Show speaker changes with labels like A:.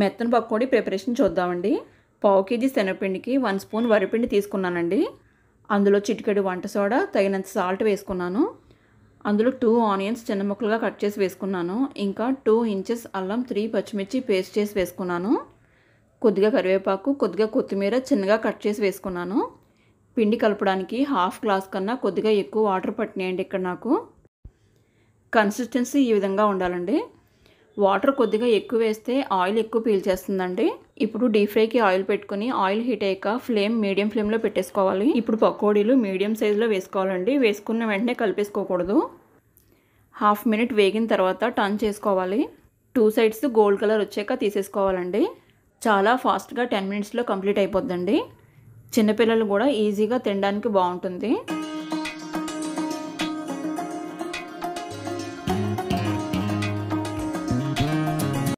A: మెత్తన pakodi preparation చూద్దామండి పావు KG శనగపిండికి వన్ స్పూన్ వరిపిండి తీసుకున్నానండి అందులో చిటికెడు వంట సోడా తగినంత సాల్ట్ వేసుకున్నాను అందులో టూ ఆనియన్స్ చిన్న ముక్కలుగా కట్ చేసి వేసుకున్నాను ఇంకా టూ ఇంచెస్ అల్లం త్రీ పచ్చిమిర్చి పేస్ట్ చేసి వేసుకున్నాను కొద్దిగా కరివేపాకు కొద్దిగా కొత్తిమీర చిన్నగా కట్ చేసి వేసుకున్నాను పిండి కలపడానికి హాఫ్ గ్లాస్ కన్నా కొద్దిగా ఎక్కువ వాటర్ పట్టినాయండి ఇక్కడ నాకు కన్సిస్టెన్సీ ఈ విధంగా ఉండాలండి వాటర్ కొద్దిగా ఎక్కువ వేస్తే ఆయిల్ ఎక్కువ పీల్చేస్తుందండి ఇప్పుడు డీప్ ఫ్రైకి ఆయిల్ పెట్టుకుని ఆయిల్ హీట్ అయ్యాక ఫ్లేమ్ మీడియం ఫ్లేమ్లో పెట్టేసుకోవాలి ఇప్పుడు పకోడీలు మీడియం సైజులో వేసుకోవాలండి వేసుకున్న వెంటనే కలిపేసుకోకూడదు హాఫ్ మినిట్ వేగిన తర్వాత టర్న్ చేసుకోవాలి టూ సైడ్స్ గోల్డ్ కలర్ వచ్చాక తీసేసుకోవాలండి చాలా ఫాస్ట్గా టెన్ మినిట్స్లో కంప్లీట్ అయిపోద్దండి చిన్నపిల్లలు కూడా ఈజీగా తినడానికి బాగుంటుంది